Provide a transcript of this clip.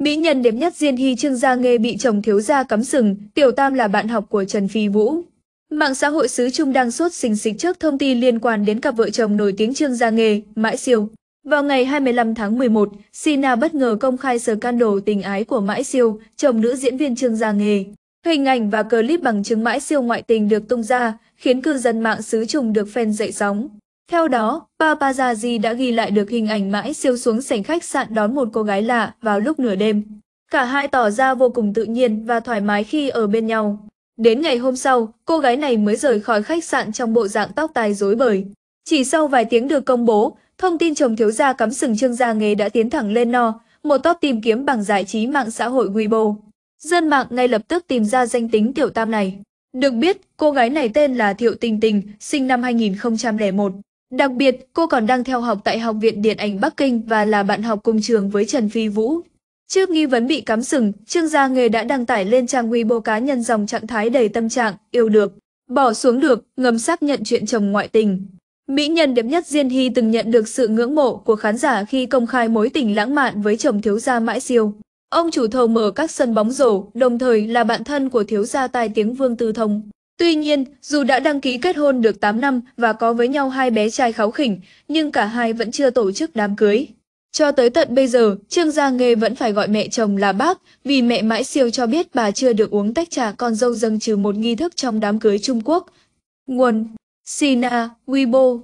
Mỹ nhân đẹp nhất Diên Hy Trương Gia Nghê bị chồng thiếu gia cắm sừng, Tiểu Tam là bạn học của Trần Phi Vũ. Mạng xã hội xứ Trung đang sốt xình xịch trước thông tin liên quan đến cặp vợ chồng nổi tiếng Trương Gia Nghê, Mãi Siêu. Vào ngày 25 tháng 11, Sina bất ngờ công khai can đồ tình ái của Mãi Siêu, chồng nữ diễn viên Trương Gia Nghê. Hình ảnh và clip bằng chứng Mãi Siêu ngoại tình được tung ra, khiến cư dân mạng xứ Trung được phen dậy sóng. Theo đó, paparazzi đã ghi lại được hình ảnh mãi siêu xuống sảnh khách sạn đón một cô gái lạ vào lúc nửa đêm. Cả hai tỏ ra vô cùng tự nhiên và thoải mái khi ở bên nhau. Đến ngày hôm sau, cô gái này mới rời khỏi khách sạn trong bộ dạng tóc tai rối bời. Chỉ sau vài tiếng được công bố, thông tin chồng thiếu gia cắm sừng trương gia nghề đã tiến thẳng lên no, một top tìm kiếm bằng giải trí mạng xã hội Weibo. Dân mạng ngay lập tức tìm ra danh tính tiểu tam này. Được biết, cô gái này tên là Thiệu Tình Tình, sinh năm 2001. Đặc biệt, cô còn đang theo học tại Học viện Điện ảnh Bắc Kinh và là bạn học cùng trường với Trần Phi Vũ. Trước nghi vấn bị cắm sừng, Trương Gia Nghề đã đăng tải lên trang Weibo cá nhân dòng trạng thái đầy tâm trạng, yêu được, bỏ xuống được, ngầm xác nhận chuyện chồng ngoại tình. Mỹ nhân đẹp nhất Diên Hy từng nhận được sự ngưỡng mộ của khán giả khi công khai mối tình lãng mạn với chồng thiếu gia Mãi Siêu. Ông chủ thầu mở các sân bóng rổ, đồng thời là bạn thân của thiếu gia tài tiếng Vương Tư Thông. Tuy nhiên, dù đã đăng ký kết hôn được 8 năm và có với nhau hai bé trai kháu khỉnh, nhưng cả hai vẫn chưa tổ chức đám cưới. Cho tới tận bây giờ, Trương Gia Nghê vẫn phải gọi mẹ chồng là bác, vì mẹ mãi siêu cho biết bà chưa được uống tách trà con dâu dâng trừ một nghi thức trong đám cưới Trung Quốc. Nguồn Sina Weibo